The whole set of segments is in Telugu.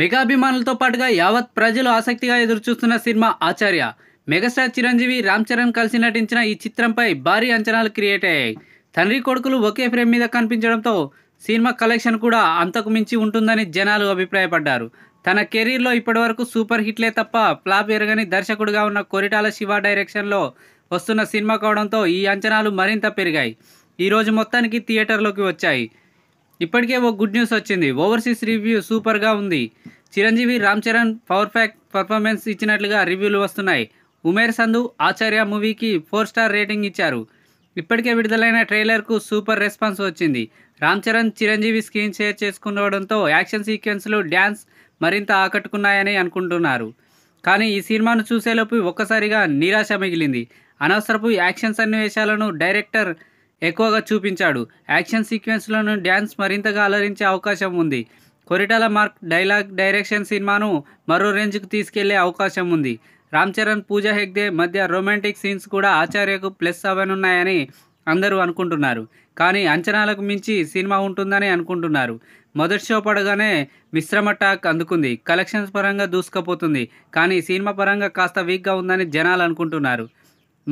మెగాభిమానులతో పాటుగా యావత్ ప్రజలు ఆసక్తిగా ఎదురుచూస్తున్న సినిమా ఆచార్య మెగాస్టార్ చిరంజీవి రామ్ చరణ్ కలిసి నటించిన ఈ చిత్రంపై భారీ అంచనాలు క్రియేట్ అయ్యాయి తండ్రి కొడుకులు ఒకే ఫ్రేమ్ మీద కనిపించడంతో సినిమా కలెక్షన్ కూడా అంతకు మించి ఉంటుందని జనాలు అభిప్రాయపడ్డారు తన కెరీర్లో ఇప్పటివరకు సూపర్ హిట్లే తప్ప ఫ్లాప్ ఎరగని దర్శకుడిగా ఉన్న కొరిటాల శివ డైరెక్షన్లో వస్తున్న సినిమా కావడంతో ఈ అంచనాలు మరింత పెరిగాయి ఈరోజు మొత్తానికి థియేటర్లోకి వచ్చాయి ఇప్పటికే ఓ గుడ్ న్యూస్ వచ్చింది ఓవర్సీస్ రివ్యూ సూపర్గా ఉంది Chiranjeevi Ram Charan power pack performance ఇచ్చినట్లుగా రివ్యూలు వస్తున్నాయి ఉమేర్ సంధు ఆచార్య మూవీకి ఫోర్ స్టార్ రేటింగ్ ఇచ్చారు ఇప్పటికే విడుదలైన ట్రైలర్కు సూపర్ రెస్పాన్స్ వచ్చింది రామ్ చరణ్ చిరంజీవి స్క్రీన్ షేర్ చేసుకునడంతో యాక్షన్ సీక్వెన్స్లు డ్యాన్స్ మరింత ఆకట్టుకున్నాయని అనుకుంటున్నారు కానీ ఈ సినిమాను చూసేలోపు ఒక్కసారిగా నిరాశ మిగిలింది అనవసరపు యాక్షన్ సన్నివేశాలను డైరెక్టర్ ఎక్కువగా చూపించాడు యాక్షన్ సీక్వెన్స్లను డ్యాన్స్ మరింతగా అలరించే అవకాశం ఉంది కొరిటాల మార్క్ డైలాగ్ డైరెక్షన్ సినిమాను మరో రేంజ్కు తీసుకెళ్లే అవకాశం ఉంది రామ్ చరణ్ పూజా హెగ్దే మధ్య రొమాంటిక్ సీన్స్ కూడా ఆచార్యకు ప్లస్ అవనున్నాయని అందరూ అనుకుంటున్నారు కానీ అంచనాలకు మించి సినిమా ఉంటుందని అనుకుంటున్నారు మొదటి షో పడగానే మిశ్రమ టాక్ అందుకుంది కలెక్షన్స్ పరంగా దూసుకుపోతుంది కానీ సినిమా పరంగా కాస్త వీక్గా ఉందని జనాలు అనుకుంటున్నారు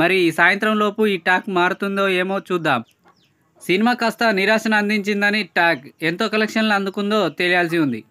మరి సాయంత్రం లోపు ఈ టాక్ మారుతుందో ఏమో చూద్దాం సినిమా కాస్త నిరాశను అందించిందని టాక్ ఎంతో కలెక్షన్లు అందుకుందో తెలియాల్సి ఉంది